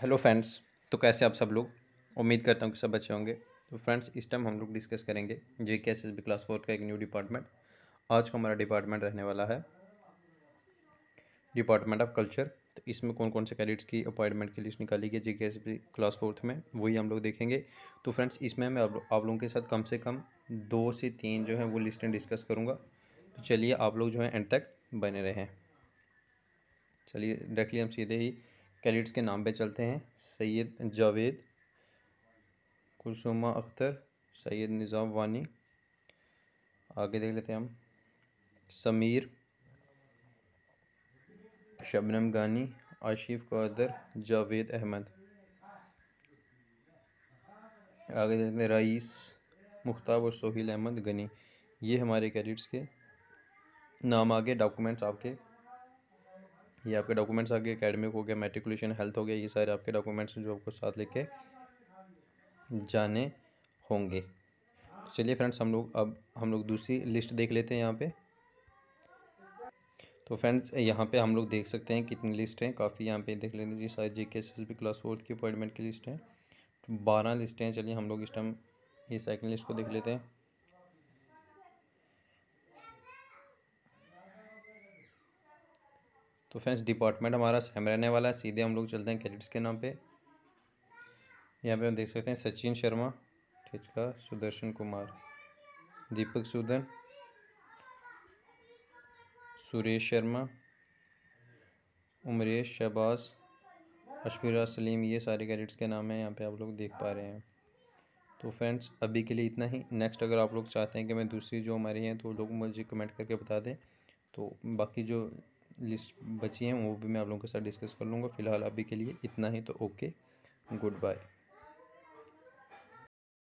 hello friends तो कैसे आप सब लोग उम्मीद करता हूँ कि सब अच्छे होंगे तो फ्रेंड्स इस टाइम हम लोग डिस्कस करेंगे J K S S B class fourth का एक न्यू डिपार्टमेंट आज का हमारा डिपार्टमेंट रहने वाला है डिपार्टमेंट ऑफ कल्चर तो इसमें कौन कौन से कैडेट्स की अपॉइंटमेंट की लिस्ट निकाली गई जे K S B class fourth में वही हम लोग देखेंगे तो फ्रेंड्स इसमें मैं आप लोगों के साथ कम से कम दो से तीन जो है वो लिस्टें डिस्कस करूँगा तो चलिए आप लोग जो है एंड तक बने रहें चलिए डायरेक्टली हम सीधे ही कैडिट्स के नाम पे चलते हैं सैयद जावेद कुलसुमा अख्तर सैयद निज़ाम वानी आगे देख लेते हैं हम समीर शबनम गानी आशिफ कादर जावेद अहमद आगे देखते हैं रईस मुख्ताब और सोहेल अहमद गनी ये हमारे कैडिट्स के नाम आगे डॉक्यूमेंट्स आपके ये आपके डॉक्यूमेंट्स आ गए अकेडमिक हो गया मेट्रिकुलेशन हेल्थ हो गया ये सारे आपके डॉक्यूमेंट्स जो आपको साथ लेके जाने होंगे चलिए फ्रेंड्स हम लोग अब हम लोग दूसरी लिस्ट देख लेते हैं यहाँ पे तो फ्रेंड्स यहाँ पे हम लोग देख सकते हैं कितनी लिस्ट हैं काफ़ी यहाँ पे देख लेते हैं जी सारे G K S S class fourth की अपॉइंटमेंट की लिस्ट है बारह लिस्टें हैं चलिए हम लोग इस टाइम ये सेकेंड लिस्ट को देख लेते हैं तो फ्रेंड्स डिपार्टमेंट हमारा सेम रहने वाला है सीधे हम लोग चलते हैं कैडेट्स के नाम पे यहाँ पे हम देख सकते हैं सचिन शर्मा ठिचका सुदर्शन कुमार दीपक सूदन सुरेश शर्मा उमरेश शहबाज अशफीरा सलीम ये सारे कैडेट्स के नाम हैं यहाँ पे आप लोग देख पा रहे हैं तो फ्रेंड्स अभी के लिए इतना ही नेक्स्ट अगर आप लोग चाहते हैं कि मैं दूसरी जो हमारी हैं तो लोग मुझे कमेंट करके बता दें तो बाकी जो लिस्ट बची हैं वो भी मैं आप लोगों के साथ डिस्कस कर लूँगा फिलहाल अभी के लिए इतना ही तो ओके गुड बाय